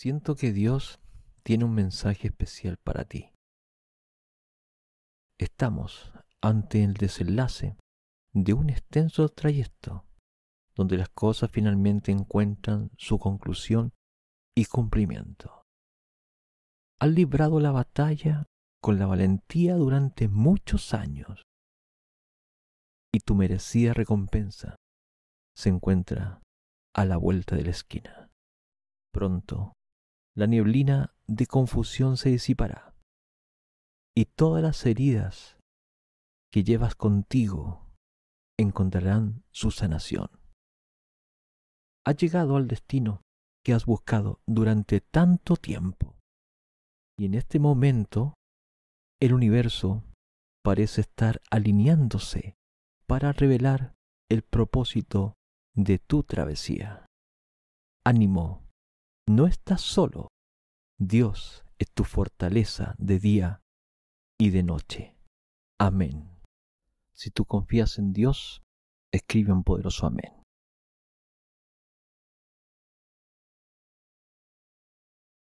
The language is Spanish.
Siento que Dios tiene un mensaje especial para ti. Estamos ante el desenlace de un extenso trayecto donde las cosas finalmente encuentran su conclusión y cumplimiento. Has librado la batalla con la valentía durante muchos años y tu merecida recompensa se encuentra a la vuelta de la esquina. Pronto la neblina de confusión se disipará y todas las heridas que llevas contigo encontrarán su sanación. Has llegado al destino que has buscado durante tanto tiempo y en este momento el universo parece estar alineándose para revelar el propósito de tu travesía. Ánimo no estás solo. Dios es tu fortaleza de día y de noche. Amén. Si tú confías en Dios, escribe un poderoso amén.